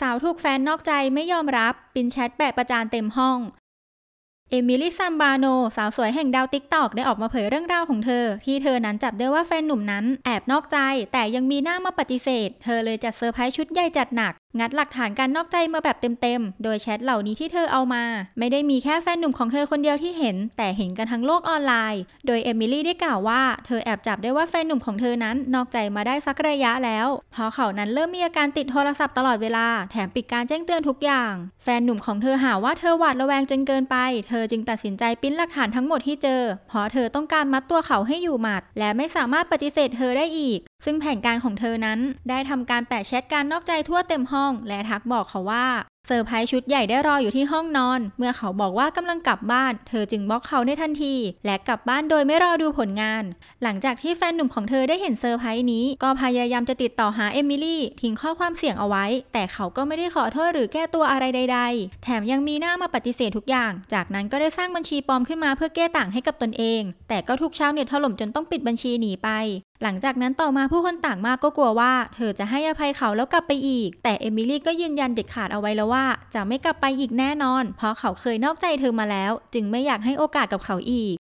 สาวถูกแฟนนอกใจไม่ยอมรับ ปินแชทแบบประจานเต็มห้อง เอมิลี่ซัมบาโน สาวสวยแห่งดาวติ๊กตอกได้ออกมาเผยเรื่องราวของเธอ ที่เธอนั้นจับได้ว่าแฟนหนุ่มนั้นแอบนอกใจ แต่ยังมีหน้ามาปฏิเสธ เธอเลยจัดเซอร์ไพรส์ชุดใหญ่จัดหนักงัดหลักฐานการนอกใจมาแบบเต็มๆ โดยแชทเหล่านี้ที่เธอเอามา ไม่ได้มีแค่แฟนหนุ่มของเธอคนเดียวที่เห็นแต่เห็นกันทั้งโลกออนไลน์ โดยเอมิลี่ได้กล่าวว่าเธอแอบจับได้ว่าแฟนหนุ่มของเธอนั้นนอกใจมาได้สักระยะแล้วเพราะเขานั้นเริ่มมีอาการติดโทรศัพท์ตลอดเวลาแถมปิดการแจ้งเตือนทุกอย่าง แฟนหนุ่มของเธอหาว่าเธอหวาดระแวงจนเกินไป เธอจึงตัดสินใจปิ้นหลักฐานทั้งหมดที่เจอเพราะเธอต้องการมัดตัวเขาให้อยู่หมัด และไม่สามารถปฏิเสธเธอได้อีก ซึ่งแผนการของเธอนั้นได้ทำการแปะแชทการนอกใจทั่วเต็มห้ององและทักบอกเขาว่าเซอร์ไพรส์ชุดใหญ่ได้รออยู่ที่ห้องนอน เมื่อเขาบอกว่ากำลังกลับบ้าน เธอจึงบล็อกเขาในทันที และกลับบ้านโดยไม่รอดูผลงานหลังจากที่แฟนหนุ่มของเธอได้เห็นเซอร์ไพรส์นี้ ก็พยายามจะติดต่อหาเอมิลี่ ทิ้งข้อความเสียงเอาไว้ แต่เขาก็ไม่ได้ขอโทษหรือแก้ตัวอะไรใดๆ แถมยังมีหน้ามาปฏิเสธทุกอย่าง จากนั้นก็ได้สร้างบัญชีปลอมขึ้นมาเพื่อแก้ต่างให้กับตนเอง แต่ก็ถูกชาวเน็ตถล่มจนต้องปิดบัญชีหนีไป หลังจากนั้นต่อมาผู้คนต่างมากก็กลัวว่า เธอจะให้อภัยเขาแล้วกลับไปอีก แต่เอมิลี่ก็ยืนยันเด็ดขาดเอาไว้แล้วว่าว่าจะไม่กลับไปอีกแน่นอน เพราะเขาเคยนอกใจเธอมาแล้ว จึงไม่อยากให้โอกาสกับเขาอีก